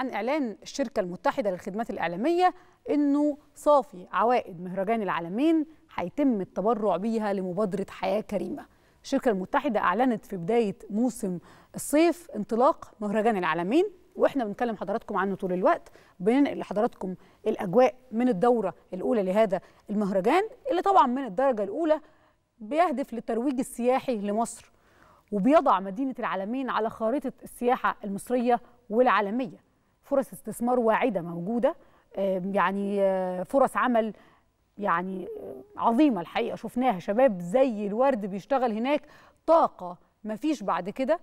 عن إعلان الشركة المتحدة للخدمات الإعلامية إنه صافي عوائد مهرجان العالمين هيتم التبرع بيها لمبادرة حياة كريمة. الشركة المتحدة أعلنت في بداية موسم الصيف انطلاق مهرجان العالمين واحنا بنكلم حضراتكم عنه طول الوقت بننقل لحضراتكم الاجواء من الدوره الاولى لهذا المهرجان اللي طبعا من الدرجه الاولى بيهدف للترويج السياحي لمصر وبيضع مدينه العالمين على خارطه السياحه المصريه والعالميه فرص استثمار واعده موجوده يعني آه، فرص عمل يعني آه، عظيمه الحقيقه شفناها شباب زي الورد بيشتغل هناك طاقه ما فيش بعد كده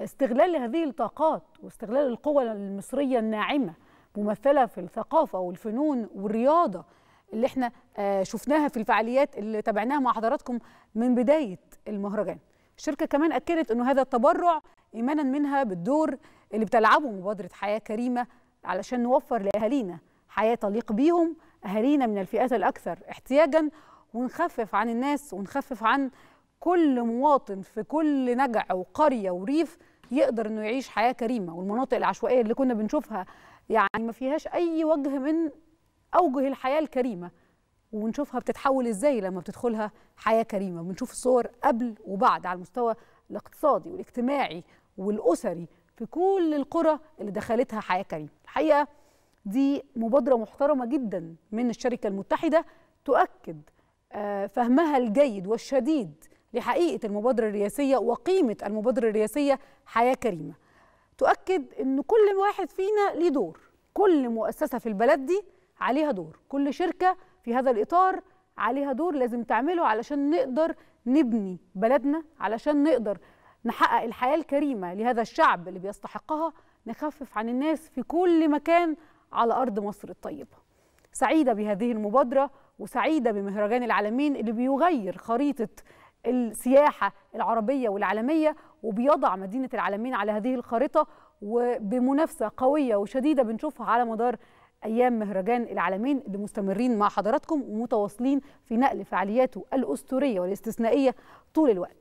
استغلال هذه الطاقات واستغلال القوى المصريه الناعمه ممثله في الثقافه والفنون والرياضه اللي احنا آه، شفناها في الفعاليات اللي تابعناها مع حضراتكم من بدايه المهرجان الشركه كمان اكدت انه هذا التبرع إيمانا منها بالدور اللي بتلعبه مبادرة حياة كريمة علشان نوفر لأهالينا حياة تليق بيهم أهالينا من الفئات الأكثر احتياجا ونخفف عن الناس ونخفف عن كل مواطن في كل نجع وقرية وريف يقدر انه يعيش حياه كريمه والمناطق العشوائيه اللي كنا بنشوفها يعني ما فيهاش اي وجه من اوجه الحياه الكريمه ونشوفها بتتحول ازاي لما بتدخلها حياه كريمه بنشوف الصور قبل وبعد على المستوى الاقتصادي والاجتماعي والاسري في كل القرى اللي دخلتها حياه كريم الحقيقه دي مبادره محترمه جدا من الشركه المتحده تؤكد آه، فهمها الجيد والشديد لحقيقه المبادره الرئاسيه وقيمه المبادره الرئاسيه حياه كريمه تؤكد ان كل واحد فينا ليه دور كل مؤسسه في البلد دي عليها دور كل شركه في هذا الاطار عليها دور لازم تعمله علشان نقدر نبني بلدنا علشان نقدر نحقق الحياة الكريمة لهذا الشعب اللي بيستحقها نخفف عن الناس في كل مكان على أرض مصر الطيبة سعيدة بهذه المبادرة وسعيدة بمهرجان العالمين اللي بيغير خريطة السياحة العربية والعالمية وبيضع مدينة العالمين على هذه الخريطة وبمنافسة قوية وشديدة بنشوفها على مدار أيام مهرجان العالمين اللي مستمرين مع حضراتكم ومتواصلين في نقل فعالياته الأسطورية والاستثنائية طول الوقت